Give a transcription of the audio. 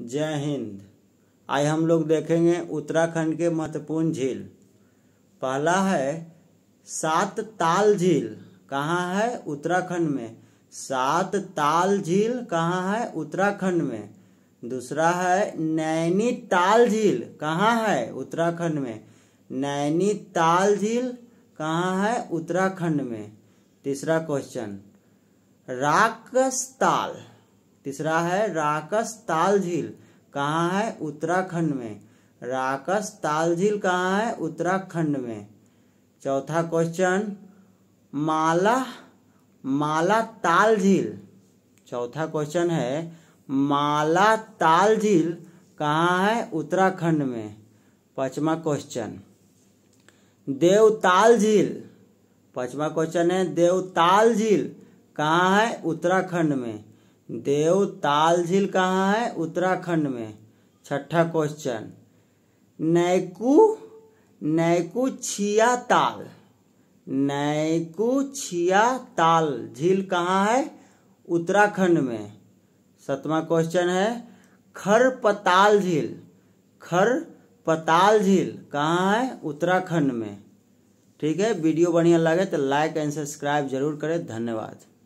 जय हिंद आज हम लोग देखेंगे उत्तराखंड के महत्वपूर्ण झील पहला है सात ताल झील कहाँ है उत्तराखंड में सात ताल झील कहाँ है उत्तराखंड में दूसरा है नैनीताल झील कहाँ है उत्तराखंड में नैनीताल झील कहाँ है उत्तराखंड में तीसरा क्वेश्चन ताल तीसरा है राकस ताल झील कहाँ है उत्तराखंड में राकस ताल झील कहाँ है उत्तराखंड में चौथा क्वेश्चन माला माला ताल झील चौथा क्वेश्चन है माला ताल झील कहाँ है उत्तराखंड में पांचवा क्वेश्चन देवताल झील पांचवा क्वेश्चन है देवताल झील कहाँ है उत्तराखंड में देव ताल झील कहाँ है उत्तराखंड में छठा क्वेश्चन नैकू नैकू छिया ताल नैकू छिया ताल झील कहाँ है उत्तराखंड में सतवा क्वेश्चन है खर पताल झील खर पताल झील कहाँ है उत्तराखंड में ठीक है वीडियो बढ़िया लगे तो लाइक एंड सब्सक्राइब जरूर करें धन्यवाद